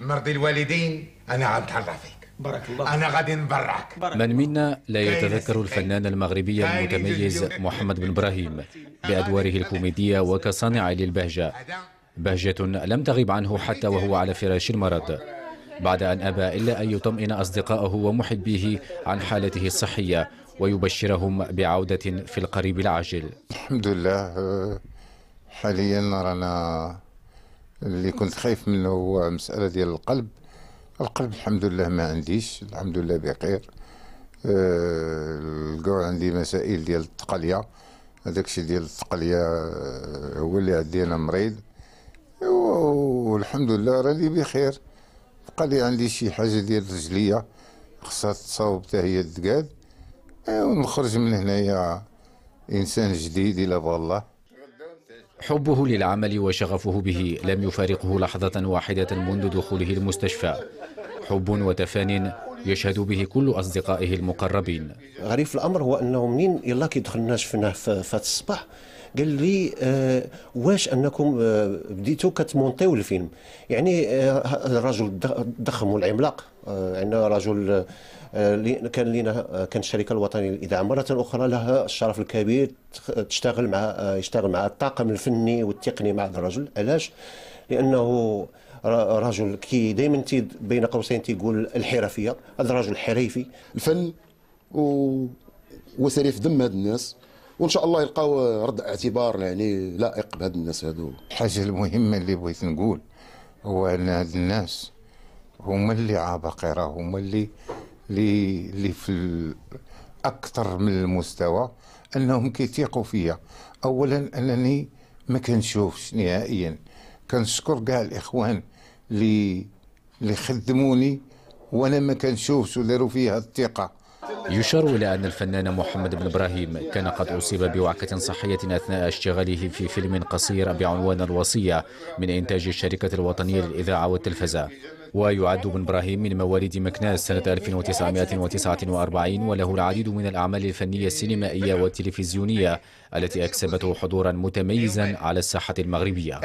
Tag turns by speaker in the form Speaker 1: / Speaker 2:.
Speaker 1: مرضي الوالدين أنا غنتهلا فيك بارك الله أنا غادي نبرعك
Speaker 2: من منا لا يتذكر الفنان المغربي المتميز محمد بن إبراهيم بأدواره الكوميدية وكصانع للبهجة بهجة لم تغيب عنه حتى وهو على فراش المرض بعد أن أبى إلا أن يطمئن أصدقائه ومحبيه عن حالته الصحية ويبشرهم بعودة في القريب العاجل
Speaker 1: الحمد لله حاليا رانا اللي كنت خايف منه هو مسألة ديال القلب القلب الحمد لله ما عنديش الحمد لله بخير أه لقاو عندي مسائل ديال التقلية هذاك الشيء ديال التقلية آه، هو اللي عندي أنا مريض والحمد لله راني بخير بقى لي عندي شي حاجة ديال رجلية خصها تصاوب حتى هي الدقاد
Speaker 2: آه، ونخرج من هنايا إنسان جديد إلا بغى الله حبه للعمل وشغفه به لم يفارقه لحظة واحدة منذ دخوله المستشفى حب وتفان يشهد به كل أصدقائه المقربين غريب
Speaker 3: الأمر هو أنه منين يلاك كيدخلنا شفناه في الصباح قال لي آه واش انكم آه بديتوا كتمونطيو الفيلم يعني آه الرجل الضخم والعملاق آه، عندنا رجل آه، كان لنا آه، كان الشركه الوطنيه للاذاعه مره اخرى لها الشرف الكبير تشتغل مع يشتغل مع الطاقم الفني والتقني مع هذا الرجل علاش لانه رجل كي دائما بين قوسين تيقول الحرفيه هذا رجل حريفي الفن و وسريف دم هاد الناس وان شاء الله يلقاو رد اعتبار يعني لائق بهاد الناس هادو
Speaker 1: الحاجه المهمه اللي بغيت نقول هو ان هاد الناس هما اللي عباقره هما اللي اللي اللي في اكثر من المستوى انهم كيثيقوا فيا اولا انني ما كنشوفش نهائيا كنشكر كاع الاخوان اللي اللي خدموني وانا ما كنشوفش وداروا فيها الثقه
Speaker 2: يشار إلى أن الفنان محمد بن إبراهيم كان قد أصيب بوعكة صحية أثناء اشتغاله في فيلم قصير بعنوان الوصية من إنتاج الشركة الوطنية للإذاعة والتلفزة ويعد بن إبراهيم من مواليد مكناس سنة 1949 وله العديد من الأعمال الفنية السينمائية والتلفزيونية التي أكسبته حضورا متميزا على الساحة المغربية